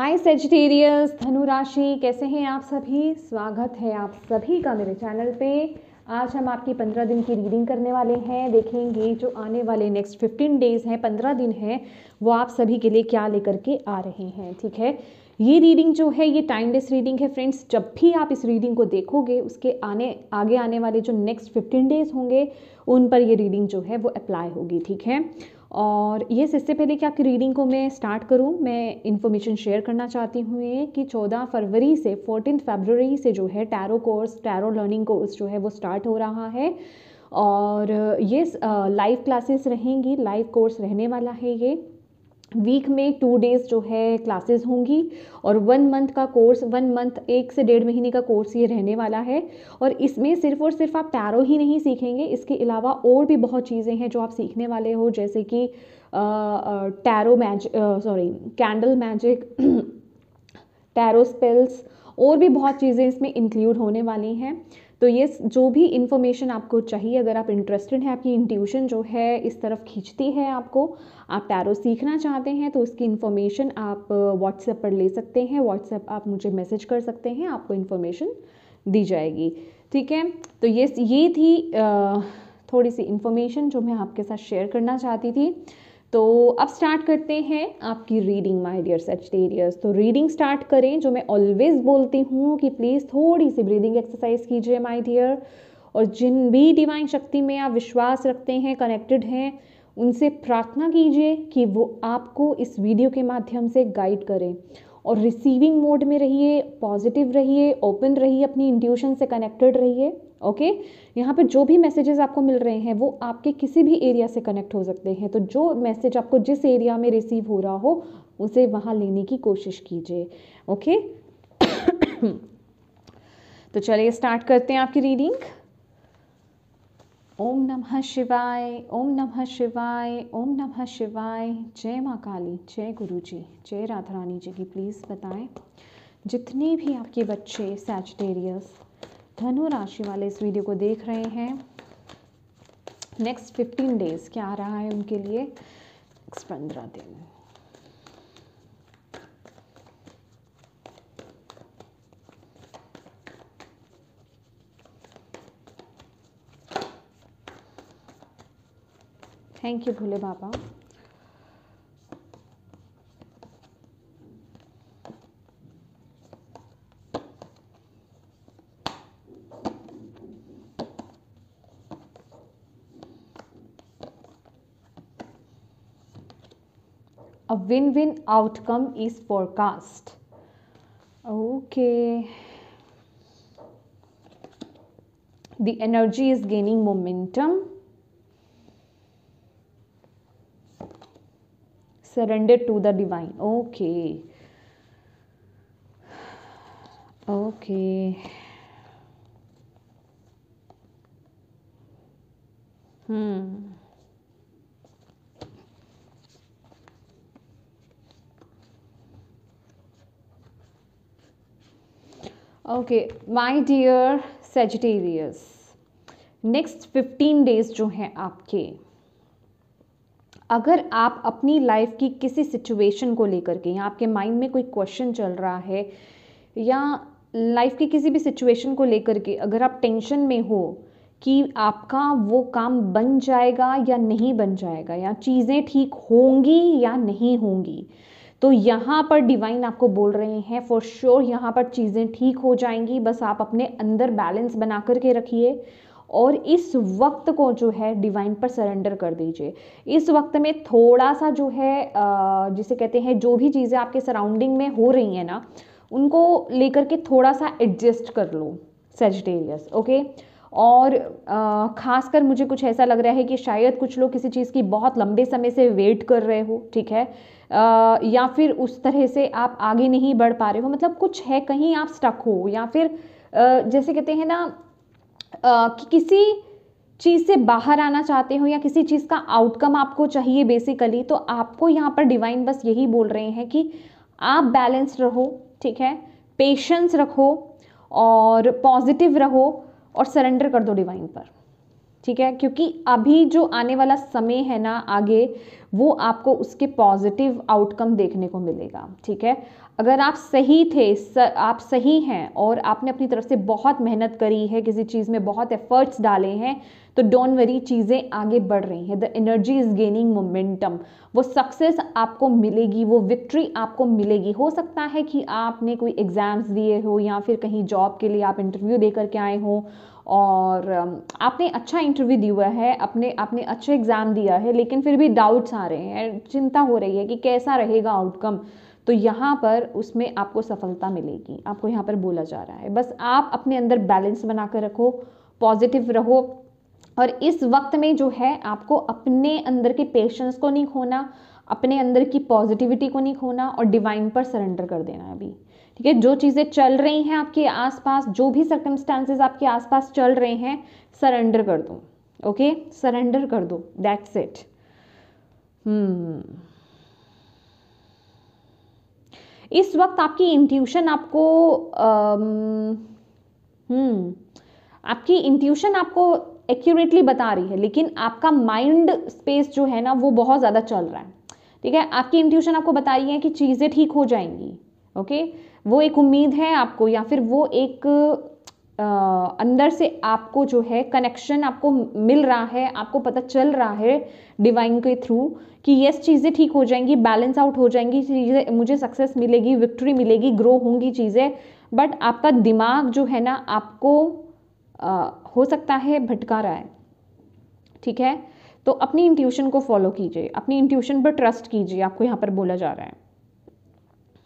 हाय Sagittarius धनु राशि कैसे हैं आप सभी स्वागत है आप सभी का मेरे चैनल पे आज हम आपकी पंद्रह दिन की रीडिंग करने वाले हैं देखेंगे जो आने वाले नेक्स्ट फिफ्टीन डेज हैं पंद्रह दिन हैं वो आप सभी के लिए क्या लेकर के आ रहे हैं ठीक है ये रीडिंग जो है ये टाइमलेस रीडिंग है फ्रेंड्स जब भी आप इस रीडिंग को देखोगे उसके आने आगे आने वाले जो नेक्स्ट फिफ्टीन डेज होंगे उन पर ये रीडिंग जो है वो अप्लाई होगी ठीक है और yes, इससे पहले कि आपकी रीडिंग को मैं स्टार्ट करूं मैं इन्फॉर्मेशन शेयर करना चाहती हूँ ये कि 14 फरवरी से फोर्टीन फरवरी से जो है tarot course tarot learning course जो है वो स्टार्ट हो रहा है और ये लाइव क्लासेस रहेंगी लाइव कोर्स रहने वाला है ये वीक में टू डेज़ जो है क्लासेस होंगी और वन मंथ का कोर्स वन मंथ एक से डेढ़ महीने का कोर्स ये रहने वाला है और इसमें सिर्फ और सिर्फ आप टैरो ही नहीं सीखेंगे इसके अलावा और भी बहुत चीज़ें हैं जो आप सीखने वाले हो जैसे कि tarot mage sorry candle magic tarot spells और भी बहुत चीज़ें इसमें इंक्लूड होने वाली हैं तो ये जो भी इन्फॉर्मेशन आपको चाहिए अगर आप इंटरेस्टेड हैं आपकी इंट्यूशन जो है इस तरफ खींचती है आपको आप टैरो सीखना चाहते हैं तो उसकी इन्फॉर्मेशन आप व्हाट्सएप पर ले सकते हैं व्हाट्सएप आप मुझे मैसेज कर सकते हैं आपको इन्फॉर्मेशन दी जाएगी ठीक है तो ये ये थी आ, थोड़ी सी इन्फॉर्मेशन जो मैं आपके साथ शेयर करना चाहती थी तो अब स्टार्ट करते हैं आपकी रीडिंग माय डियर सचटेरियस तो रीडिंग स्टार्ट करें जो मैं ऑलवेज बोलती हूँ कि प्लीज़ थोड़ी सी ब्रीदिंग एक्सरसाइज कीजिए माय डियर और जिन भी डिवाइन शक्ति में आप विश्वास रखते हैं कनेक्टेड हैं उनसे प्रार्थना कीजिए कि वो आपको इस वीडियो के माध्यम से गाइड करें और रिसीविंग मोड में रहिए पॉजिटिव रहिए ओपन रहिए अपनी इंट्यूशन से कनेक्टेड रहिए ओके यहाँ पर जो भी मैसेजेस आपको मिल रहे हैं वो आपके किसी भी एरिया से कनेक्ट हो सकते हैं तो जो मैसेज आपको जिस एरिया में रिसीव हो रहा हो उसे वहाँ लेने की कोशिश कीजिए ओके तो चलिए स्टार्ट करते हैं आपकी रीडिंग ओम नमः शिवाय ओम नमः शिवाय ओम नमः शिवाय जय माँ काली जय गुरु जी जय राधा रानी जी की प्लीज़ बताएं जितने भी आपके बच्चे सैचटेरियस धनु राशि वाले इस वीडियो को देख रहे हैं नेक्स्ट फिफ्टीन डेज क्या आ रहा है उनके लिए नेक्स्ट पंद्रह दिन thank you Bhole Baba a win-win outcome is forecast okay the energy is gaining momentum surrender to the divine okay okay hmm okay my dear Sagittarius next fifteen days जो हैं आपके अगर आप अपनी लाइफ की किसी सिचुएशन को लेकर के या आपके माइंड में कोई क्वेश्चन चल रहा है या लाइफ की किसी भी सिचुएशन को लेकर के अगर आप टेंशन में हो कि आपका वो काम बन जाएगा या नहीं बन जाएगा या चीज़ें ठीक होंगी या नहीं होंगी तो यहाँ पर डिवाइन आपको बोल रहे हैं फॉर श्योर sure यहाँ पर चीज़ें ठीक हो जाएंगी बस आप अपने अंदर बैलेंस बना करके रखिए और इस वक्त को जो है डिवाइन पर सरेंडर कर दीजिए इस वक्त में थोड़ा सा जो है जिसे कहते हैं जो भी चीज़ें आपके सराउंडिंग में हो रही हैं ना उनको लेकर के थोड़ा सा एडजस्ट कर लो सेजिटेरियस ओके और ख़ासकर मुझे कुछ ऐसा लग रहा है कि शायद कुछ लोग किसी चीज़ की बहुत लंबे समय से वेट कर रहे हो ठीक है या फिर उस तरह से आप आगे नहीं बढ़ पा रहे हो मतलब कुछ है कहीं आप स्टक हो या फिर जैसे कहते हैं ना कि किसी चीज़ से बाहर आना चाहते हो या किसी चीज़ का आउटकम आपको चाहिए बेसिकली तो आपको यहाँ पर डिवाइन बस यही बोल रहे हैं कि आप बैलेंस रहो ठीक है पेशेंस रखो और पॉजिटिव रहो और सरेंडर कर दो डिवाइन पर ठीक है क्योंकि अभी जो आने वाला समय है ना आगे वो आपको उसके पॉजिटिव आउटकम देखने को मिलेगा ठीक है अगर आप सही थे स, आप सही हैं और आपने अपनी तरफ से बहुत मेहनत करी है किसी चीज़ में बहुत एफर्ट्स डाले हैं तो डोंट वरी चीज़ें आगे बढ़ रही हैं the energy is gaining momentum वो सक्सेस आपको मिलेगी वो विक्ट्री आपको मिलेगी हो सकता है कि आपने कोई एग्ज़ाम्स दिए हो या फिर कहीं जॉब के लिए आप इंटरव्यू दे करके आए हों और आपने अच्छा इंटरव्यू दिया है अपने आपने अच्छा एग्ज़ाम दिया है लेकिन फिर भी डाउट्स आ रहे हैं चिंता हो रही है कि कैसा रहेगा आउटकम तो यहाँ पर उसमें आपको सफलता मिलेगी आपको यहाँ पर बोला जा रहा है बस आप अपने अंदर बैलेंस बना कर रखो पॉजिटिव रहो और इस वक्त में जो है आपको अपने अंदर के पेशेंस को नहीं खोना अपने अंदर की पॉजिटिविटी को नहीं खोना और डिवाइन पर सरेंडर कर देना अभी ठीक है जो चीज़ें चल रही हैं आपके आसपास जो भी सर्कमस्टांसेस आपके आसपास चल रहे हैं सरेंडर कर दो ओके सरेंडर कर दो दैट्स इट hmm. इस वक्त आपकी इंट्यूशन आपको हम्म आपकी इंट्यूशन आपको एक्यूरेटली बता रही है लेकिन आपका माइंड स्पेस जो है ना वो बहुत ज़्यादा चल रहा है ठीक है आपकी इंट्यूशन आपको बता रही है कि चीज़ें ठीक हो जाएंगी ओके वो एक उम्मीद है आपको या फिर वो एक आ, अंदर से आपको जो है कनेक्शन आपको मिल रहा है आपको पता चल रहा है डिवाइन के थ्रू कि यस चीज़ें ठीक हो जाएंगी बैलेंस आउट हो जाएंगी चीज़ें मुझे सक्सेस मिलेगी विक्ट्री मिलेगी ग्रो होंगी चीज़ें बट आपका दिमाग जो है ना आपको आ, हो सकता है भटका रहा है ठीक है तो अपनी इंट्यूशन को फॉलो कीजिए अपनी इंट्यूशन पर ट्रस्ट कीजिए आपको यहाँ पर बोला जा रहा है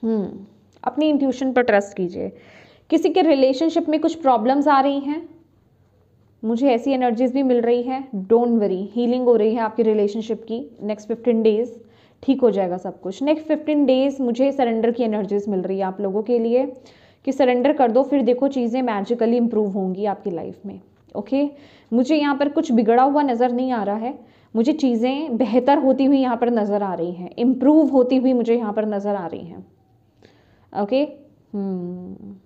हम्म, अपनी इंट्यूशन पर ट्रस्ट कीजिए किसी के रिलेशनशिप में कुछ प्रॉब्लम्स आ रही हैं मुझे ऐसी एनर्जीज भी मिल रही है डोंट वरी हीलिंग हो रही है आपकी रिलेशनशिप की नेक्स्ट फिफ्टीन डेज़ ठीक हो जाएगा सब कुछ नेक्स्ट फिफ्टीन डेज़ मुझे सरेंडर की एनर्जीज मिल रही है आप लोगों के लिए कि सरेंडर कर दो फिर देखो चीज़ें मैजिकली इम्प्रूव होंगी आपकी लाइफ में ओके मुझे यहाँ पर कुछ बिगड़ा हुआ नज़र नहीं आ रहा है मुझे चीज़ें बेहतर होती हुई यहाँ पर नज़र आ रही हैं इम्प्रूव होती हुई मुझे यहाँ पर नज़र आ रही हैं ओके hmm.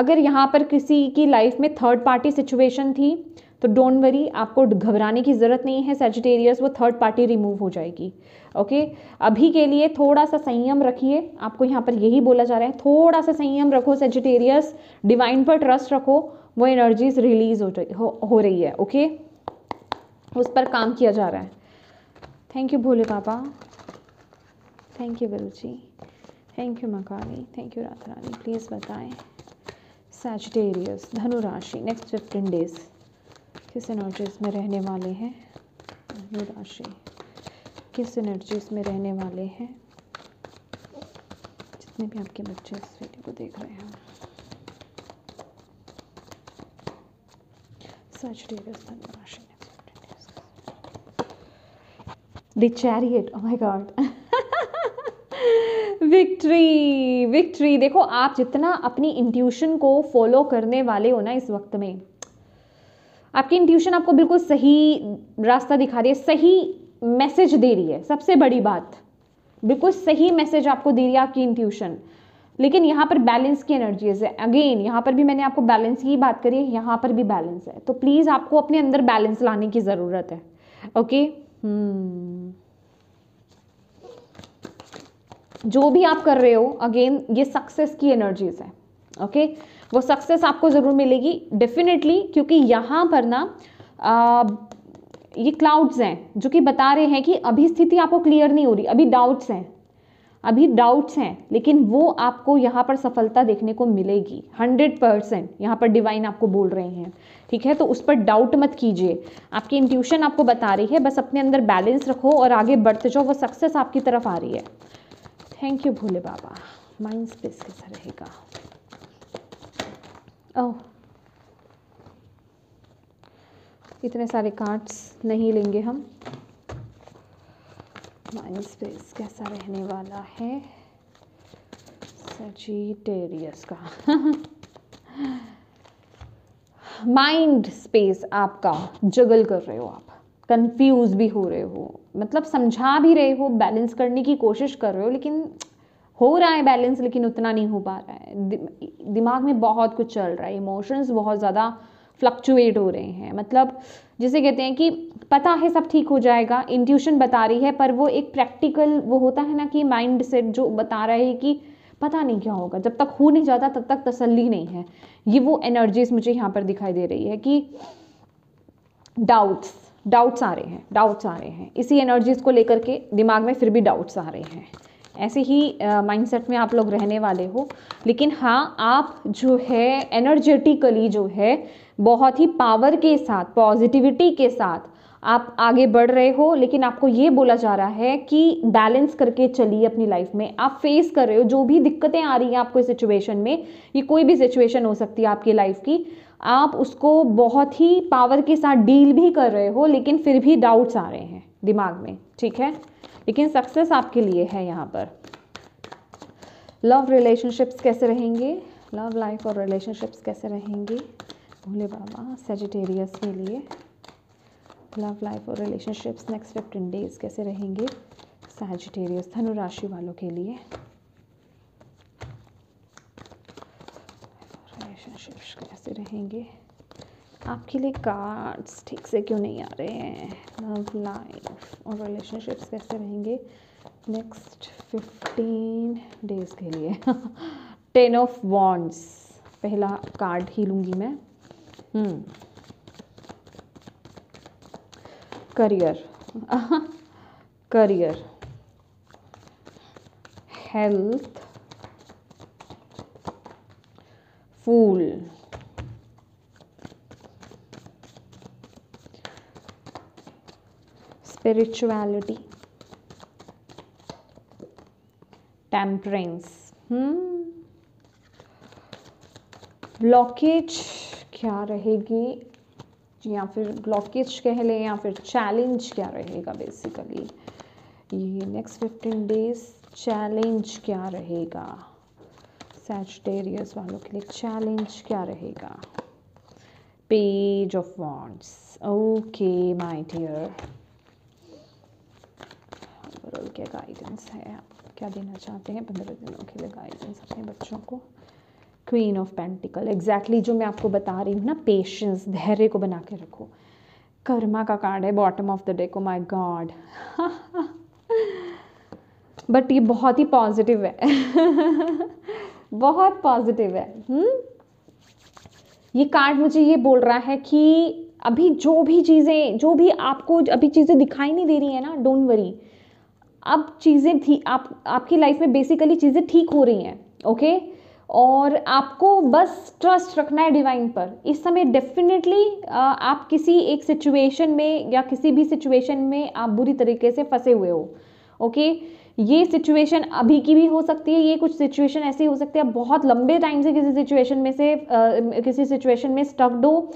अगर यहाँ पर किसी की लाइफ में थर्ड पार्टी सिचुएशन थी तो डोंट वरी आपको घबराने की ज़रूरत नहीं है सेजिटेरियस वो थर्ड पार्टी रिमूव हो जाएगी ओके अभी के लिए थोड़ा सा संयम रखिए आपको यहाँ पर यही बोला जा रहा है थोड़ा सा संयम रखो सेजिटेरियस डिवाइन पर ट्रस्ट रखो वो एनर्जीज रिलीज हो हो रही है ओके उस पर काम किया जा रहा है थैंक यू भोले पापा thank you Guru ji thank you मकानी thank you Radha Rani please बताएं सैजटेरियस धनुराशि नेक्स्ट फिफ्टीन डेज किस एनर्जीज में रहने वाले हैं धनुराशि किस एनर्जीज में रहने वाले हैं जितने भी आपके बच्चे इस वीडियो को देख रहे हैं सैजटेरियस धनुराशि The chariot. Oh my god. Victory victory देखो आप जितना अपनी इंट्यूशन को फॉलो करने वाले हो ना इस वक्त में आपकी इंट्यूशन आपको बिल्कुल सही रास्ता दिखा रही है सही मैसेज दे रही है सबसे बड़ी बात बिल्कुल सही मैसेज आपको दे रही है आपकी इंट्यूशन लेकिन यहाँ पर बैलेंस की एनर्जीज है अगेन यहाँ पर भी मैंने आपको बैलेंस की बात करी है यहाँ पर भी बैलेंस है तो प्लीज़ आपको अपने अंदर बैलेंस लाने की ज़रूरत है ओके okay? हम्म। जो भी आप कर रहे हो अगेन ये सक्सेस की एनर्जीज है ओके वो सक्सेस आपको ज़रूर मिलेगी डेफिनेटली क्योंकि यहां पर ना आ, ये क्लाउड्स हैं जो कि बता रहे हैं कि अभी स्थिति आपको क्लियर नहीं हो रही अभी डाउट्स हैं अभी डाउट्स हैं लेकिन वो आपको यहाँ पर सफलता देखने को मिलेगी हंड्रेड परसेंट यहाँ पर डिवाइन आपको बोल रहे हैं ठीक है तो उस पर डाउट मत कीजिए आपकी इंट्यूशन आपको बता रही है बस अपने अंदर बैलेंस रखो और आगे बढ़ते जाओ वो सक्सेस आपकी तरफ आ रही है thank you Bhole Baba mind space कैसा रहेगा ओह oh. इतने सारे कार्ड्स नहीं लेंगे हम माइंड स्पेस कैसा रहने वाला है सजीटेरियस का माइंड स्पेस आपका जगल कर रहे हो आप कंफ्यूज भी हो रहे हो मतलब समझा भी रहे हो बैलेंस करने की कोशिश कर रहे हो लेकिन हो रहा है बैलेंस लेकिन उतना नहीं हो पा रहा है दि, दिमाग में बहुत कुछ चल रहा है इमोशंस बहुत ज़्यादा फ्लक्चुएट हो रहे हैं मतलब जिसे कहते हैं कि पता है सब ठीक हो जाएगा इंट्यूशन बता रही है पर वो एक प्रैक्टिकल वो होता है ना कि माइंड सेट जो बता रहा है कि पता नहीं क्या होगा जब तक हो नहीं जाता तब तक तसल्ली नहीं है ये वो एनर्जीज मुझे यहाँ पर दिखाई दे रही है कि डाउट्स डाउट्स आ रहे हैं डाउट्स आ रहे हैं इसी एनर्जीज को लेकर के दिमाग में फिर भी डाउट्स आ रहे हैं ऐसे ही माइंडसेट uh, में आप लोग रहने वाले हो लेकिन हाँ आप जो है एनर्जेटिकली जो है बहुत ही पावर के साथ पॉजिटिविटी के साथ आप आगे बढ़ रहे हो लेकिन आपको ये बोला जा रहा है कि बैलेंस करके चलिए अपनी लाइफ में आप फेस कर रहे हो जो भी दिक्कतें आ रही हैं आपको इस सिचुएशन में ये कोई भी सिचुएशन हो सकती है आपकी लाइफ की आप उसको बहुत ही पावर के साथ डील भी कर रहे हो लेकिन फिर भी डाउट्स आ रहे हैं दिमाग में ठीक है लेकिन सक्सेस आपके लिए है यहाँ पर लव रिलेशनशिप्स कैसे रहेंगे लव लाइफ और रिलेशनशिप्स कैसे रहेंगे भोले बाबा सेजिटेरियस के लिए लव लाइफ और रिलेशनशिप्स नेक्स्ट फिफ्टीन डेज कैसे रहेंगे सैजिटेरियस धनुराशि वालों के लिए रिलेशनशिप्स कैसे रहेंगे आपके लिए कार्ड्स ठीक से क्यों नहीं आ रहे हैं लव लाइफ और रिलेशनशिप्स कैसे रहेंगे नेक्स्ट फिफ्टीन डेज के लिए टेन ऑफ वॉन्ड्स पहला कार्ड ही लूँगी मैं hmm. Career career health fool spirituality temperance hmm. Blockage क्या रहेगी या फिर ब्लॉकेज कह लें या फिर चैलेंज क्या रहेगा बेसिकली ये नेक्स्ट फिफ्टीन डेज चैलेंज क्या रहेगा सैजटेरियस वालों के लिए चैलेंज क्या रहेगा page of wands okay my dear overall क्या गाइडेंस है आप क्या देना चाहते हैं पंद्रह दिनों के लिए गाइडेंस अपने बच्चों को क्वीन ऑफ पेंटिकल एग्जैक्टली जो मैं आपको बता रही हूँ ना पेशेंस धैर्य को बना के रखो कर्मा का कार्ड है बॉटम ऑफ द डे को माई गॉड बट ये बहुत ही पॉजिटिव है बहुत पॉजिटिव है हम्म? ये कार्ड मुझे ये बोल रहा है कि अभी जो भी चीज़ें जो भी आपको अभी चीज़ें दिखाई नहीं दे रही है ना डोंट वरी अब चीज़ें थी आप आपकी लाइफ में बेसिकली चीज़ें ठीक हो रही हैं ओके और आपको बस ट्रस्ट रखना है डिवाइन पर इस समय डेफिनेटली आप किसी एक सिचुएशन में या किसी भी सिचुएशन में आप बुरी तरीके से फंसे हुए हो ओके ये सिचुएशन अभी की भी हो सकती है ये कुछ सिचुएशन ऐसी हो सकती है आप बहुत लंबे टाइम से किसी सिचुएशन में से आ, किसी सिचुएशन में स्टक्ड हो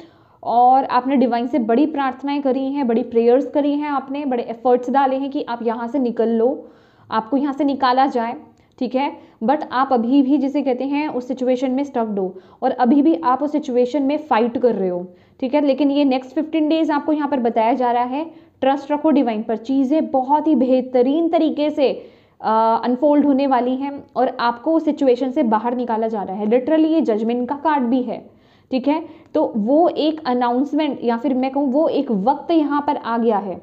और आपने डिवाइन से बड़ी प्रार्थनाएं करी हैं बड़ी प्रेयर्स करी हैं आपने बड़े एफर्ट्स डाले हैं कि आप यहाँ से निकल लो आपको यहाँ से निकाला जाए ठीक है बट आप अभी भी जिसे कहते हैं उस सिचुएशन में स्टक्ड हो और अभी भी आप उस सिचुएशन में फाइट कर रहे हो ठीक है लेकिन ये नेक्स्ट फिफ्टीन डेज आपको यहाँ पर बताया जा रहा है ट्रस्ट रखो डिवाइन पर चीज़ें बहुत ही बेहतरीन तरीके से अनफोल्ड होने वाली हैं और आपको उस सिचुएशन से बाहर निकाला जा रहा है लिटरली ये जजमेंट का कार्ड भी है ठीक है तो वो एक अनाउंसमेंट या फिर मैं कहूँ वो एक वक्त यहाँ पर आ गया है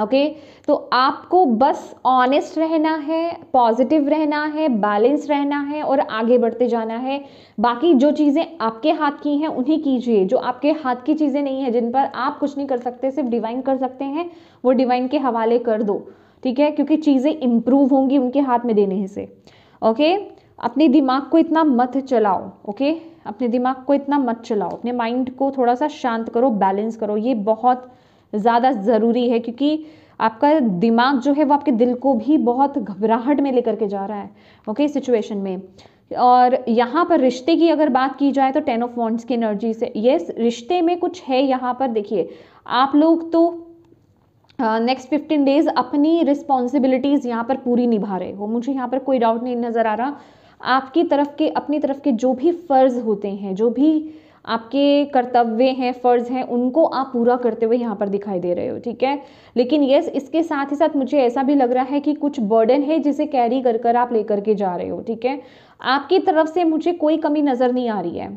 ओके okay? तो आपको बस ऑनेस्ट रहना है पॉजिटिव रहना है बैलेंस रहना है और आगे बढ़ते जाना है बाकी जो चीज़ें आपके हाथ की हैं उन्हें कीजिए जो आपके हाथ की चीज़ें नहीं हैं जिन पर आप कुछ नहीं कर सकते सिर्फ डिवाइन कर सकते हैं वो डिवाइन के हवाले कर दो ठीक है क्योंकि चीज़ें इम्प्रूव होंगी उनके हाथ में देने से ओके okay? अपने दिमाग को इतना मत चलाओ ओके okay? अपने दिमाग को इतना मत चलाओ अपने माइंड को थोड़ा सा शांत करो बैलेंस करो ये बहुत ज़्यादा ज़रूरी है क्योंकि आपका दिमाग जो है वो आपके दिल को भी बहुत घबराहट में लेकर के जा रहा है ओके सिचुएशन में और यहाँ पर रिश्ते की अगर बात की जाए तो टेन ऑफ वॉन्ट्स की एनर्जी से यस रिश्ते में कुछ है यहाँ पर देखिए आप लोग तो नेक्स्ट फिफ्टीन डेज अपनी रिस्पॉन्सिबिलिटीज़ यहाँ पर पूरी निभा रहे हो मुझे यहाँ पर कोई डाउट नहीं नज़र आ रहा आपकी तरफ के अपनी तरफ के जो भी फ़र्ज़ होते हैं जो भी आपके कर्तव्य हैं फ़र्ज़ हैं उनको आप पूरा करते हुए यहाँ पर दिखाई दे रहे हो ठीक है लेकिन यस इसके साथ ही साथ मुझे ऐसा भी लग रहा है कि कुछ बर्डन है जिसे कैरी कर कर आप लेकर के जा रहे हो ठीक है आपकी तरफ से मुझे कोई कमी नज़र नहीं आ रही है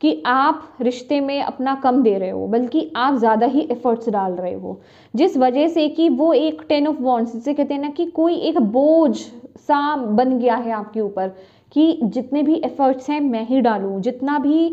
कि आप रिश्ते में अपना कम दे रहे हो बल्कि आप ज़्यादा ही एफर्ट्स डाल रहे हो जिस वजह से कि वो एक टेन ऑफ वॉन्ट्स जिसे कहते हैं ना कि कोई एक बोझ सा बन गया है आपके ऊपर कि जितने भी एफर्ट्स हैं मैं ही डालूँ जितना भी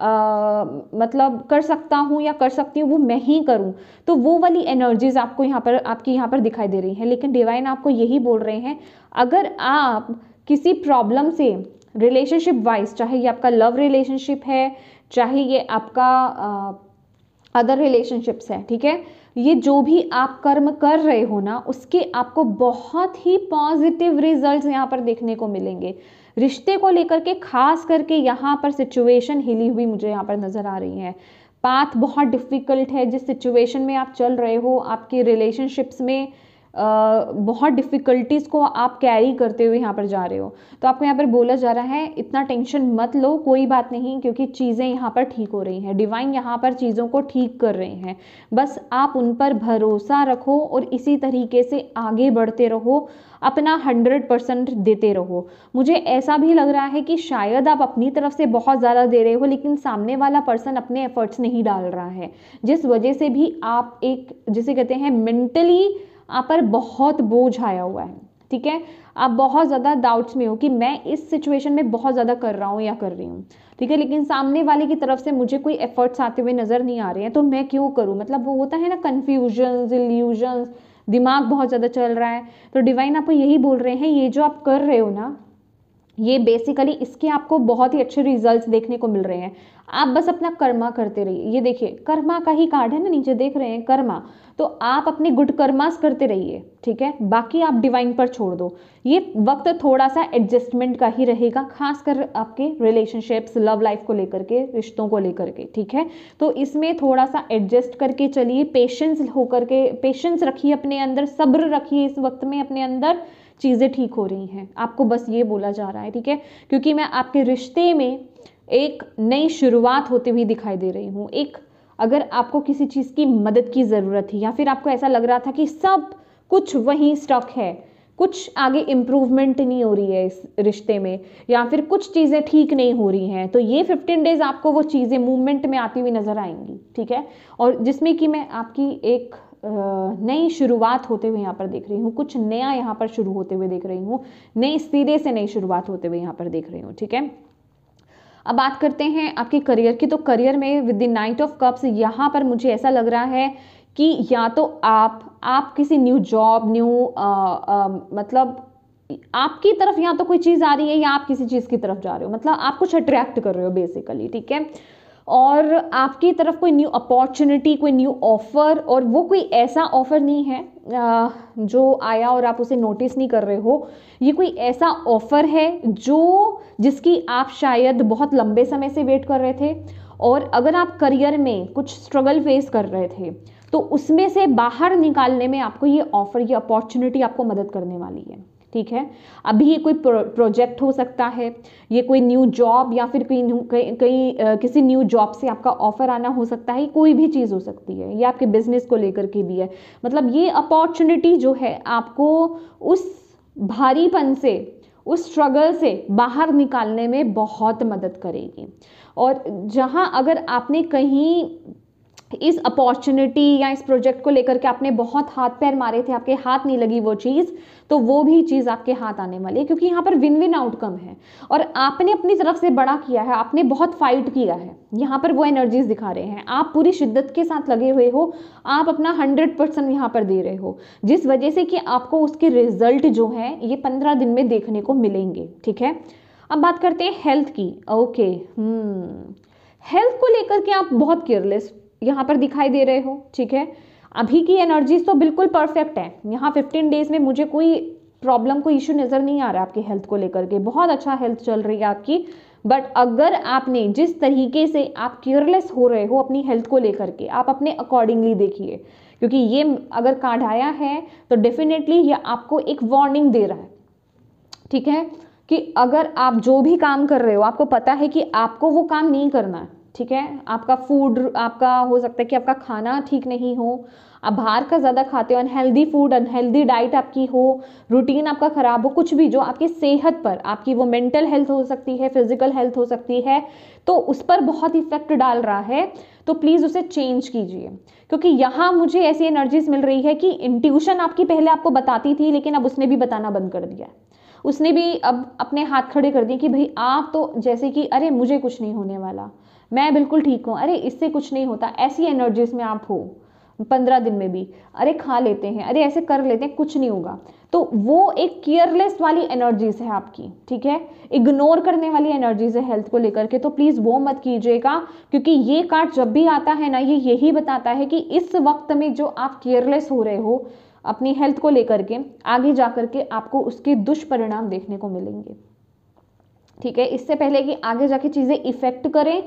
आ, मतलब कर सकता हूँ या कर सकती हूँ वो मैं ही करूँ तो वो वाली एनर्जीज आपको यहाँ पर आपकी यहाँ पर दिखाई दे रही हैं लेकिन डिवाइन आपको यही बोल रहे हैं अगर आप किसी प्रॉब्लम से रिलेशनशिप वाइज चाहे ये आपका लव रिलेशनशिप है चाहे ये आपका अदर रिलेशनशिप्स है ठीक है ये जो भी आप कर्म कर रहे हो ना उसके आपको बहुत ही पॉजिटिव रिजल्ट्स यहाँ पर देखने को मिलेंगे रिश्ते को लेकर के खास करके यहाँ पर सिचुएशन हिली हुई मुझे यहाँ पर नज़र आ रही है पाथ बहुत डिफ़िकल्ट है जिस सिचुएशन में आप चल रहे हो आपकी रिलेशनशिप्स में बहुत डिफ़िकल्टीज़ को आप कैरी करते हुए यहाँ पर जा रहे हो तो आपको यहाँ पर बोला जा रहा है इतना टेंशन मत लो कोई बात नहीं क्योंकि चीज़ें यहाँ पर ठीक हो रही हैं डिवाइन यहाँ पर चीज़ों को ठीक कर रहे हैं बस आप उन पर भरोसा रखो और इसी तरीके से आगे बढ़ते रहो अपना हंड्रेड परसेंट देते रहो मुझे ऐसा भी लग रहा है कि शायद आप अपनी तरफ से बहुत ज़्यादा दे रहे हो लेकिन सामने वाला पर्सन अपने एफर्ट्स नहीं डाल रहा है जिस वजह से भी आप एक जिसे कहते हैं मेंटली आप पर बहुत बोझ आया हुआ है ठीक है आप बहुत ज़्यादा डाउट्स में हो कि मैं इस सिचुएशन में बहुत ज़्यादा कर रहा हूँ या कर रही हूँ ठीक है लेकिन सामने वाले की तरफ से मुझे कोई एफर्ट्स आते हुए नज़र नहीं आ रहे हैं तो मैं क्यों करूँ मतलब वो होता है ना कन्फ्यूजन्स इल्यूजन्स दिमाग बहुत ज़्यादा चल रहा है तो डिवाइन आपको यही बोल रहे हैं ये जो आप कर रहे हो ना ये बेसिकली इसके आपको बहुत ही अच्छे रिजल्ट्स देखने को मिल रहे हैं आप बस अपना कर्मा करते रहिए ये देखिए कर्मा का ही कार्ड है ना नीचे देख रहे हैं कर्मा तो आप अपने गुड कर्मास करते रहिए ठीक है बाकी आप डिवाइन पर छोड़ दो ये वक्त थोड़ा सा एडजस्टमेंट का ही रहेगा खासकर आपके रिलेशनशिप्स लव लाइफ को लेकर के रिश्तों को लेकर के ठीक है तो इसमें थोड़ा सा एडजस्ट करके चलिए पेशेंस होकर के पेशेंस रखिए अपने अंदर सब्र रखिए इस वक्त में अपने अंदर चीज़ें ठीक हो रही हैं आपको बस ये बोला जा रहा है ठीक है क्योंकि मैं आपके रिश्ते में एक नई शुरुआत होते हुई दिखाई दे रही हूँ एक अगर आपको किसी चीज़ की मदद की ज़रूरत थी या फिर आपको ऐसा लग रहा था कि सब कुछ वहीं स्टक है कुछ आगे इम्प्रूवमेंट नहीं हो रही है इस रिश्ते में या फिर कुछ चीज़ें ठीक नहीं हो रही हैं तो ये फिफ्टीन डेज़ आपको वो चीज़ें मूवमेंट में आती हुई नज़र आएंगी ठीक है और जिसमें कि मैं आपकी एक नई शुरुआत होते हुए यहाँ पर देख रही हूँ कुछ नया यहाँ पर शुरू होते हुए देख रही हूँ नए सिरे से नई शुरुआत होते हुए यहाँ पर देख रही हूँ ठीक है अब बात करते हैं आपके करियर की तो करियर में with the knight of cups यहाँ पर मुझे ऐसा लग रहा है कि या तो आप आप किसी न्यू जॉब न्यू मतलब आपकी तरफ या तो कोई चीज़ आ रही है या आप किसी चीज़ की तरफ जा रहे हो मतलब आप कुछ अट्रैक्ट कर रहे हो बेसिकली ठीक है और आपकी तरफ कोई न्यू अपॉर्चुनिटी कोई न्यू ऑफ़र और वो कोई ऐसा ऑफ़र नहीं है जो आया और आप उसे नोटिस नहीं कर रहे हो ये कोई ऐसा ऑफ़र है जो जिसकी आप शायद बहुत लंबे समय से वेट कर रहे थे और अगर आप करियर में कुछ स्ट्रगल फेस कर रहे थे तो उसमें से बाहर निकालने में आपको ये ऑफ़र ये अपॉर्चुनिटी आपको मदद करने वाली है ठीक है अभी ये कोई प्रोजेक्ट हो सकता है ये कोई न्यू जॉब या फिर कोई कहीं किसी न्यू जॉब से आपका ऑफर आना हो सकता है कोई भी चीज़ हो सकती है या आपके बिजनेस को लेकर के भी है मतलब ये अपॉर्चुनिटी जो है आपको उस भारीपन से उस स्ट्रगल से बाहर निकालने में बहुत मदद करेगी और जहाँ अगर आपने कहीं इस अपॉर्चुनिटी या इस प्रोजेक्ट को लेकर के आपने बहुत हाथ पैर मारे थे आपके हाथ नहीं लगी वो चीज़ तो वो भी चीज़ आपके हाथ आने वाली है क्योंकि यहाँ पर विन विन आउटकम है और आपने अपनी तरफ से बड़ा किया है आपने बहुत फाइट किया है यहाँ पर वो एनर्जीज दिखा रहे हैं आप पूरी शिद्दत के साथ लगे हुए हो आप अपना हंड्रेड परसेंट यहाँ पर दे रहे हो जिस वजह से कि आपको उसके रिजल्ट जो हैं ये पंद्रह दिन में देखने को मिलेंगे ठीक है अब बात करते हैं हेल्थ की ओके हेल्थ हम्म, को लेकर के आप बहुत केयरलेस यहाँ पर दिखाई दे रहे हो ठीक है अभी की एनर्जीज तो बिल्कुल परफेक्ट है यहाँ फिफ्टीन डेज में मुझे कोई प्रॉब्लम कोई इश्यू नज़र नहीं आ रहा आपके हेल्थ को लेकर के बहुत अच्छा हेल्थ चल रही है आपकी बट अगर आपने जिस तरीके से आप केयरलेस हो रहे हो अपनी हेल्थ को लेकर के आप अपने अकॉर्डिंगली देखिए क्योंकि ये अगर कार्ड आया है तो डेफिनेटली ये आपको एक वार्निंग दे रहा है ठीक है कि अगर आप जो भी काम कर रहे हो आपको पता है कि आपको वो काम नहीं करना है ठीक है आपका फूड आपका हो सकता है कि आपका खाना ठीक नहीं हो आप बाहर का ज़्यादा खाते हो अनहेल्दी फूड अनहेल्दी डाइट आपकी हो रूटीन आपका ख़राब हो कुछ भी जो आपकी सेहत पर आपकी वो मेंटल हेल्थ हो सकती है फिजिकल हेल्थ हो सकती है तो उस पर बहुत इफेक्ट डाल रहा है तो प्लीज़ उसे चेंज कीजिए क्योंकि यहाँ मुझे ऐसी एनर्जीज मिल रही है कि इंट्यूशन आपकी पहले आपको बताती थी लेकिन अब उसने भी बताना बंद कर दिया उसने भी अब अपने हाथ खड़े कर दिए कि भाई आप तो जैसे कि अरे मुझे कुछ नहीं होने वाला मैं बिल्कुल ठीक हूँ अरे इससे कुछ नहीं होता ऐसी एनर्जीज में आप हो पंद्रह दिन में भी अरे खा लेते हैं अरे ऐसे कर लेते हैं कुछ नहीं होगा तो वो एक केयरलेस वाली एनर्जीज है आपकी ठीक है इग्नोर करने वाली एनर्जीज है हेल्थ को लेकर के तो प्लीज़ वो मत कीजिएगा क्योंकि ये कार्ड जब भी आता है ना ये यही बताता है कि इस वक्त में जो आप केयरलेस हो रहे हो अपनी हेल्थ को लेकर के आगे जा के आपको उसके दुष्परिणाम देखने को मिलेंगे ठीक है इससे पहले कि आगे जाके चीज़ें इफेक्ट करें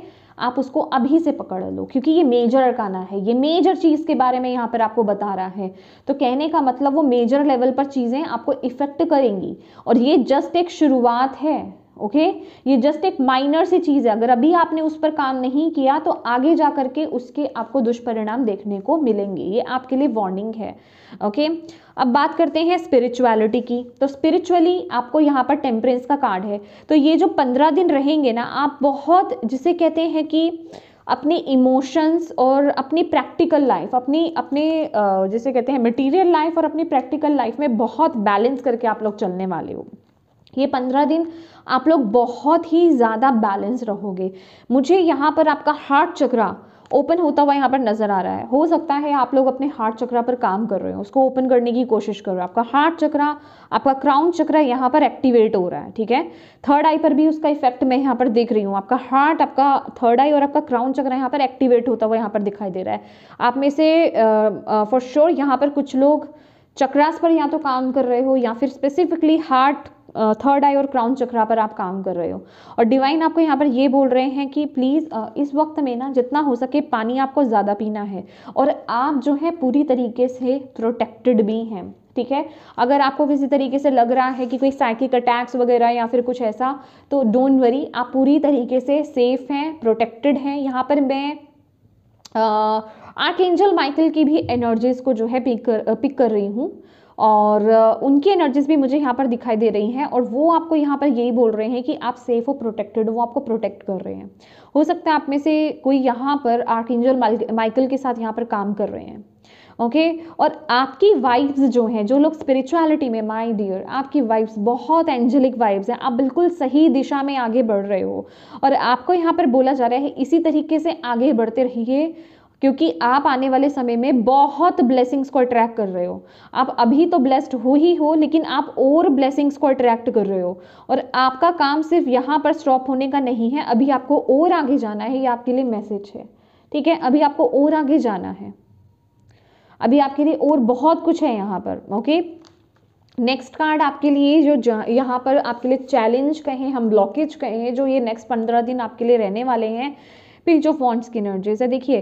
आप उसको अभी से पकड़ लो क्योंकि ये मेजर अरकाना है ये मेजर चीज़ के बारे में यहाँ पर आपको बता रहा है तो कहने का मतलब वो मेजर लेवल पर चीज़ें आपको इफ़ेक्ट करेंगी और ये जस्ट एक शुरुआत है ओके ये जस्ट एक माइनर सी चीज़ है अगर अभी आपने उस पर काम नहीं किया तो आगे जा करके उसके आपको दुष्परिणाम देखने को मिलेंगे ये आपके लिए वार्निंग है ओके अब बात करते हैं स्पिरिचुअलिटी की तो स्पिरिचुअली आपको यहाँ पर टेम्परेंस का कार्ड है तो ये जो पंद्रह दिन रहेंगे ना आप बहुत जिसे कहते हैं कि अपने इमोशंस और अपनी प्रैक्टिकल लाइफ अपनी अपने जैसे कहते हैं मटेरियल लाइफ और अपनी प्रैक्टिकल लाइफ में बहुत बैलेंस करके आप लोग चलने वाले हो ये पंद्रह दिन आप लोग बहुत ही ज़्यादा बैलेंस रहोगे मुझे यहाँ पर आपका हार्ट चक्रा ओपन होता हुआ यहाँ पर नज़र आ रहा है हो सकता है आप लोग अपने हार्ट चक्रा पर काम कर रहे हो उसको ओपन करने की कोशिश कर रहे हो आपका हार्ट चक्रा आपका क्राउन चक्रा यहाँ पर एक्टिवेट हो रहा है ठीक है थर्ड आई पर भी उसका इफेक्ट मैं यहाँ पर देख रही हूँ आपका हार्ट आपका थर्ड आई और आपका क्राउन चक्रा यहाँ पर एक्टिवेट होता हुआ यहाँ पर दिखाई दे रहा है आप में से फॉर श्योर यहाँ पर कुछ लोग चक्रास पर या तो काम कर रहे हो या फिर स्पेसिफिकली हार्ट थर्ड आई और क्राउन चक्रा पर आप काम कर रहे हो और डिवाइन आपको यहाँ पर ये बोल रहे हैं कि प्लीज़ इस वक्त में ना जितना हो सके पानी आपको ज़्यादा पीना है और आप जो है पूरी तरीके से प्रोटेक्टेड भी हैं ठीक है अगर आपको किसी तरीके से लग रहा है कि कोई साइकिक अटैक्स वगैरह या फिर कुछ ऐसा तो डोंट वरी आप पूरी तरीके से सेफ हैं प्रोटेक्टेड हैं यहाँ पर मैं आर्क एंजल माइकल की भी एनर्जीज को जो है पिक कर पिक कर रही हूँ और उनकी एनर्जीज़ भी मुझे यहाँ पर दिखाई दे रही हैं और वो आपको यहाँ पर यही बोल रहे हैं कि आप सेफ़ हो प्रोटेक्टेड वो आपको प्रोटेक्ट कर रहे हैं हो सकता है आप में से कोई यहाँ पर आर्ट एंजल माइकल के साथ यहाँ पर काम कर रहे हैं ओके okay? और आपकी वाइब्स जो हैं जो लोग स्पिरिचुअलिटी में माय डियर आपकी वाइब्स बहुत एंजेलिक वाइब्स हैं आप बिल्कुल सही दिशा में आगे बढ़ रहे हो और आपको यहाँ पर बोला जा रहा है इसी तरीके से आगे बढ़ते रहिए क्योंकि आप आने वाले समय में बहुत ब्लेसिंग्स को अट्रैक्ट कर रहे हो आप अभी तो ब्लेस्ड हो ही हो लेकिन आप और ब्लेसिंग्स को अट्रैक्ट कर रहे हो और आपका काम सिर्फ यहाँ पर स्टॉप होने का नहीं है अभी आपको और आगे जाना है ये आपके लिए मैसेज है ठीक है अभी आपको और आगे जाना है अभी आपके लिए और बहुत कुछ है यहाँ पर ओके नेक्स्ट कार्ड आपके लिए जो यहाँ पर आपके लिए चैलेंज कहें हम ब्लॉकेज कहें जो ये नेक्स्ट पंद्रह दिन आपके लिए रहने वाले हैं पिच ऑफ वॉन्ट्स की एनर्जीज है देखिए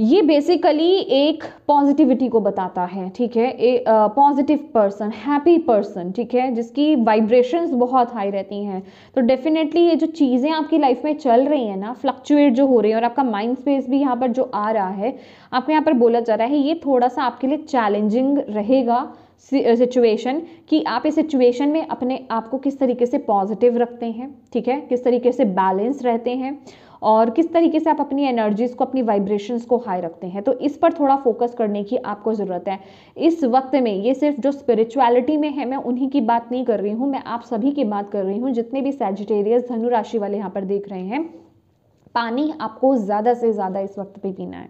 ये बेसिकली एक पॉजिटिविटी को बताता है ठीक है a positive person happy person ठीक है जिसकी वाइब्रेशंस बहुत हाई रहती हैं तो डेफिनेटली ये जो चीज़ें आपकी लाइफ में चल रही हैं ना फ्लक्चुएट जो हो रही है और आपका माइंड स्पेस भी यहाँ पर जो आ रहा है आपको यहाँ पर बोला जा रहा है ये थोड़ा सा आपके लिए चैलेंजिंग रहेगा सिचुएशन कि आप इस सिचुएशन में अपने आप को किस तरीके से पॉजिटिव रखते हैं ठीक है किस तरीके से बैलेंस रहते हैं और किस तरीके से आप अपनी एनर्जीज़ को अपनी वाइब्रेशंस को हाई रखते हैं तो इस पर थोड़ा फोकस करने की आपको ज़रूरत है इस वक्त में ये सिर्फ जो स्पिरिचुअलिटी में है मैं उन्हीं की बात नहीं कर रही हूँ मैं आप सभी की बात कर रही हूँ जितने भी सैजिटेरियस धनुराशि वाले यहाँ पर देख रहे हैं पानी आपको ज़्यादा से ज़्यादा इस वक्त पे पीना है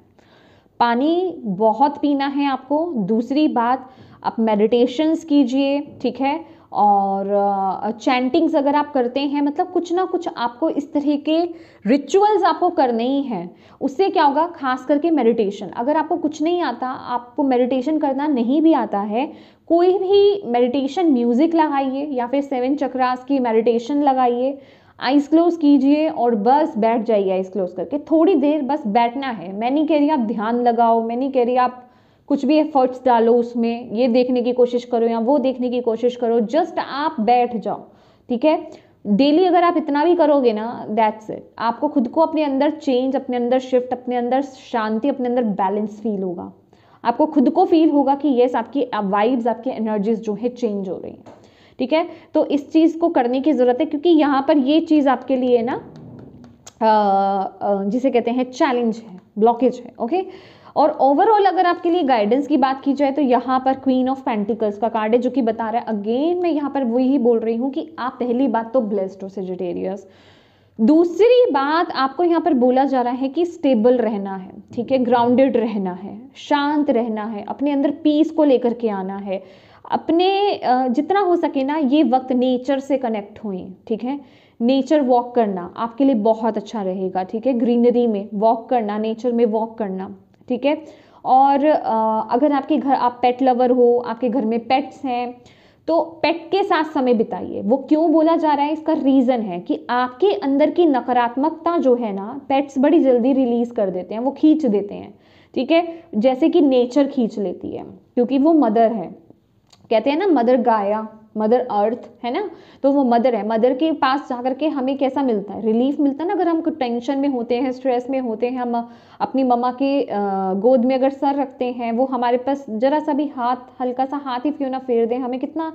पानी बहुत पीना है आपको दूसरी बात आप मेडिटेशंस कीजिए ठीक है और चैंटिंग्स अगर आप करते हैं मतलब कुछ ना कुछ आपको इस तरह के रिचुअल्स आपको करने ही हैं उससे क्या होगा खास करके मेडिटेशन अगर आपको कुछ नहीं आता आपको मेडिटेशन करना नहीं भी आता है कोई भी मेडिटेशन म्यूज़िक लगाइए या फिर सेवन चक्रास की मेडिटेशन लगाइए आइस क्लोज कीजिए और बस बैठ जाइए आइस क्लोज करके थोड़ी देर बस बैठना है मैं नहीं कह रही आप ध्यान लगाओ मैं नहीं कह रही आप कुछ भी एफर्ट्स डालो उसमें ये देखने की कोशिश करो या वो देखने की कोशिश करो जस्ट आप बैठ जाओ ठीक है डेली अगर आप इतना भी करोगे ना दैट्स इट आपको खुद को अपने अंदर चेंज अपने अंदर शिफ्ट अपने अंदर शांति अपने अंदर बैलेंस फील होगा आपको खुद को फील होगा कि येस आपकी वाइब्स आपकी एनर्जीज जो है चेंज हो रही हैं ठीक है तो इस चीज़ को करने की ज़रूरत है क्योंकि यहाँ पर ये चीज़ आपके लिए ना जिसे कहते हैं चैलेंज है ब्लॉकेज है ओके और ओवरऑल अगर आपके लिए गाइडेंस की बात की जाए तो यहाँ पर क्वीन ऑफ पेंटिकल्स का कार्ड है जो कि बता रहा है अगेन मैं यहाँ पर वही बोल रही हूँ कि आप पहली बात तो ब्लेस्ड हो सेजिटेरियस दूसरी बात आपको यहाँ पर बोला जा रहा है कि स्टेबल रहना है ठीक है ग्राउंडेड रहना है शांत रहना है अपने अंदर पीस को लेकर के आना है अपने जितना हो सके ना ये वक्त नेचर से कनेक्ट हुए ठीक है नेचर वॉक करना आपके लिए बहुत अच्छा रहेगा ठीक है ग्रीनरी में वॉक करना नेचर में वॉक करना ठीक है और अगर आपके घर आप पेट लवर हो आपके घर में पेट्स हैं तो पेट के साथ समय बिताइए वो क्यों बोला जा रहा है इसका रीज़न है कि आपके अंदर की नकारात्मकता जो है ना पेट्स बड़ी जल्दी रिलीज़ कर देते हैं वो खींच देते हैं ठीक है जैसे कि नेचर खींच लेती है क्योंकि वो मदर है कहते हैं ना मदर गाया मदर अर्थ है ना तो वो मदर है मदर के पास जा के हमें कैसा मिलता है रिलीफ मिलता है ना अगर हम कुछ टेंशन में होते हैं स्ट्रेस में होते हैं हम अपनी मम्मा के गोद में अगर सर रखते हैं वो हमारे पास ज़रा सा भी हाथ हल्का सा हाथ ही क्यों ना फेर दें हमें कितना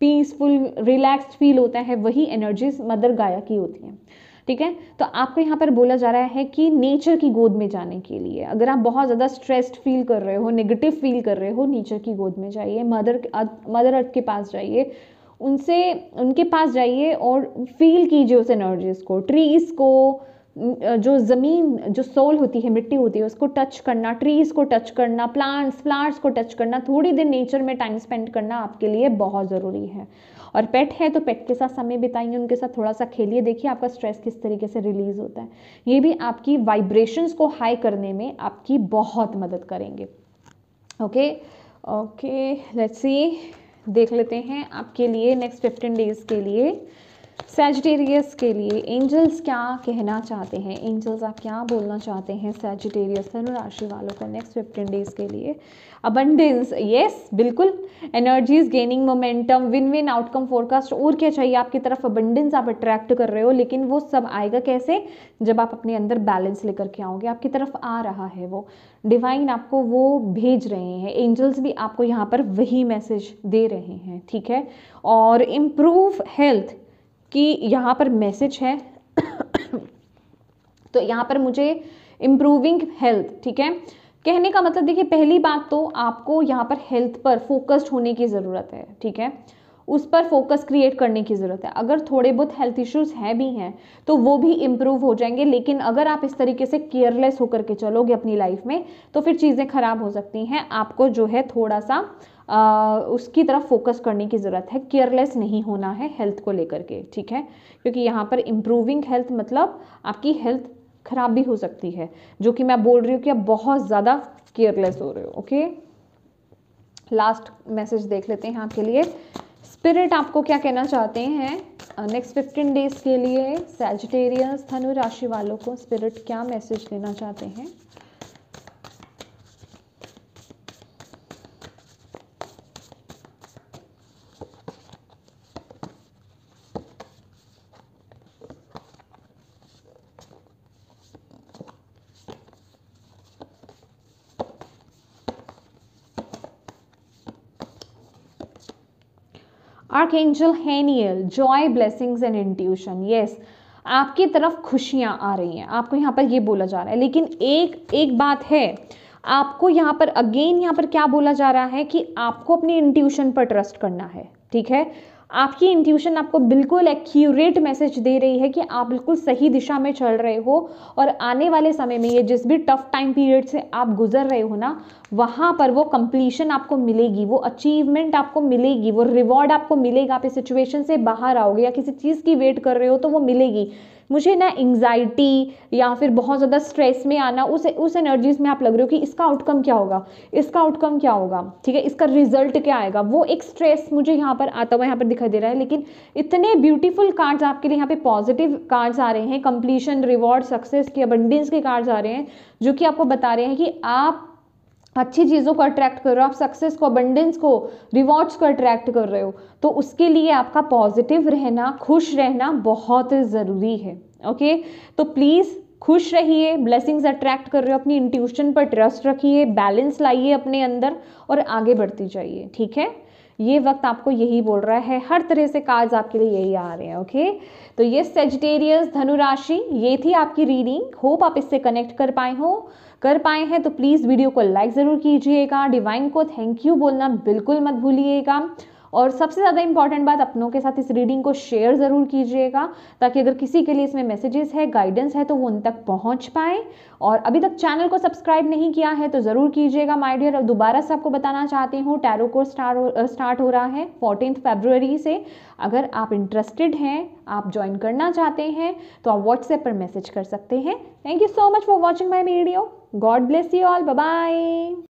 पीसफुल रिलैक्स्ड फील होता है वही एनर्जीज मदर गाया की होती हैं ठीक है तो आपको यहाँ पर बोला जा रहा है कि नेचर की गोद में जाने के लिए अगर आप बहुत ज़्यादा स्ट्रेस्ड फील कर रहे हो नेगेटिव फील कर रहे हो नेचर की गोद में जाइए मदर मदर अर्थ के पास जाइए उनसे उनके पास जाइए और फील कीजिए उस एनर्जीज को ट्रीज़ को जो ज़मीन जो सोल होती है मिट्टी होती है उसको टच करना ट्रीज़ को टच करना प्लांट्स फ्लावर्स को टच करना थोड़ी देर नेचर में टाइम स्पेंड करना आपके लिए बहुत ज़रूरी है और पेट है तो पेट के साथ समय बिताइए उनके साथ थोड़ा सा खेलिए देखिए आपका स्ट्रेस किस तरीके से रिलीज होता है ये भी आपकी वाइब्रेशंस को हाई करने में आपकी बहुत मदद करेंगे ओके ओके लेट्स सी देख लेते हैं आपके लिए नेक्स्ट फिफ्टीन डेज़ के लिए सेजिटेरियस के लिए एंजल्स क्या कहना चाहते हैं एंजल्स आप क्या बोलना चाहते हैं सेजिटेरियस धनुराशि वालों को नेक्स्ट फिफ्टीन डेज के लिए अबंडेंस यस बिल्कुल energies gaining momentum win win outcome forecast और क्या चाहिए आपकी तरफ अबंडेंस आप अट्रैक्ट कर रहे हो लेकिन वो सब आएगा कैसे जब आप अपने अंदर बैलेंस लेकर के आओगे आपकी तरफ आ रहा है वो डिवाइन आपको वो भेज रहे हैं एंजल्स भी आपको यहाँ पर वही मैसेज दे रहे हैं ठीक है और इम्प्रूव हेल्थ कि यहाँ पर मैसेज है तो यहाँ पर मुझे इम्प्रूविंग हेल्थ ठीक है कहने का मतलब देखिए पहली बात तो आपको यहाँ पर हेल्थ पर फोकस्ड होने की ज़रूरत है ठीक है उस पर फोकस क्रिएट करने की ज़रूरत है अगर थोड़े बहुत हेल्थ इश्यूज हैं भी हैं तो वो भी इम्प्रूव हो जाएंगे लेकिन अगर आप इस तरीके से केयरलेस होकर के चलोगे अपनी लाइफ में तो फिर चीज़ें खराब हो सकती हैं आपको जो है थोड़ा सा आ, उसकी तरफ फोकस करने की ज़रूरत है केयरलेस नहीं होना है हेल्थ को लेकर के ठीक है क्योंकि यहाँ पर इम्प्रूविंग हेल्थ मतलब आपकी हेल्थ खराब भी हो सकती है जो कि मैं बोल रही हूँ कि आप बहुत ज़्यादा केयरलेस हो रहे हो ओके लास्ट मैसेज देख लेते हैं आपके लिए स्पिरिट आपको क्या कहना चाहते हैं नेक्स्ट फिफ्टीन डेज के लिए सेजिटेरियस धनु राशि वालों को स्पिरिट क्या मैसेज देना चाहते हैं archangel Haniel joy blessings and intuition yes आपकी तरफ खुशियां आ रही हैं आपको यहाँ पर ये बोला जा रहा है लेकिन एक एक बात है आपको यहाँ पर अगेन यहाँ पर क्या बोला जा रहा है कि आपको अपनी इंट्यूशन पर ट्रस्ट करना है ठीक है आपकी इंट्यूशन आपको बिल्कुल एक्यूरेट मैसेज दे रही है कि आप बिल्कुल सही दिशा में चल रहे हो और आने वाले समय में ये जिस भी टफ टाइम पीरियड से आप गुजर रहे हो ना वहाँ पर वो कंप्लीशन आपको मिलेगी वो अचीवमेंट आपको मिलेगी वो रिवॉर्ड आपको मिलेगा आप इस सिचुएशन से बाहर आओगे या किसी चीज़ की वेट कर रहे हो तो वो मिलेगी मुझे ना एंगजाइटी या फिर बहुत ज़्यादा स्ट्रेस में आना उस उस एनर्जीज में आप लग रहे हो कि इसका आउटकम क्या होगा इसका आउटकम क्या होगा ठीक है इसका रिजल्ट क्या आएगा वो एक स्ट्रेस मुझे यहाँ पर आता हुआ यहाँ पर दिखाई दे रहा है लेकिन इतने ब्यूटीफुल कार्ड्स आपके लिए यहाँ पे पॉजिटिव कार्ड्स आ रहे हैं कंप्लीशन रिवॉर्ड सक्सेस की अबंडेंस के कार्ड्स आ रहे हैं जो कि आपको बता रहे हैं कि आप अच्छी चीज़ों को अट्रैक्ट कर रहे हो आप सक्सेस को अबंडेंस को रिवॉर्ड्स को अट्रैक्ट कर रहे हो तो उसके लिए आपका पॉजिटिव रहना खुश रहना बहुत ज़रूरी है ओके तो प्लीज़ खुश रहिए ब्लेसिंग्स अट्रैक्ट कर रहे हो अपनी इंट्यूशन पर ट्रस्ट रखिए बैलेंस लाइए अपने अंदर और आगे बढ़ती जाइए ठीक है ये वक्त आपको यही बोल रहा है हर तरह से कार्ड्स आपके लिए यही आ रहे हैं ओके तो ये सेजिटेरियस धनुराशि ये थी आपकी रीडिंग होप आप इससे कनेक्ट कर पाए हो कर पाए हैं तो प्लीज़ वीडियो को लाइक ज़रूर कीजिएगा डिवाइन को थैंक यू बोलना बिल्कुल मत भूलिएगा और सबसे ज़्यादा इंपॉर्टेंट बात अपनों के साथ इस रीडिंग को शेयर ज़रूर कीजिएगा ताकि अगर किसी के लिए इसमें मैसेजेस है गाइडेंस है तो वो उन तक पहुँच पाए और अभी तक चैनल को सब्सक्राइब नहीं किया है तो ज़रूर कीजिएगा माई डियर दोबारा से आपको बताना चाहती हूँ टैरो कोर्स स्टार्ट हो रहा है फोर्टीन फेबररी से अगर आप इंटरेस्टेड हैं आप ज्वाइन करना चाहते हैं तो आप व्हाट्सएप पर मैसेज कर सकते हैं thank you so much for watching my video God bless you all bye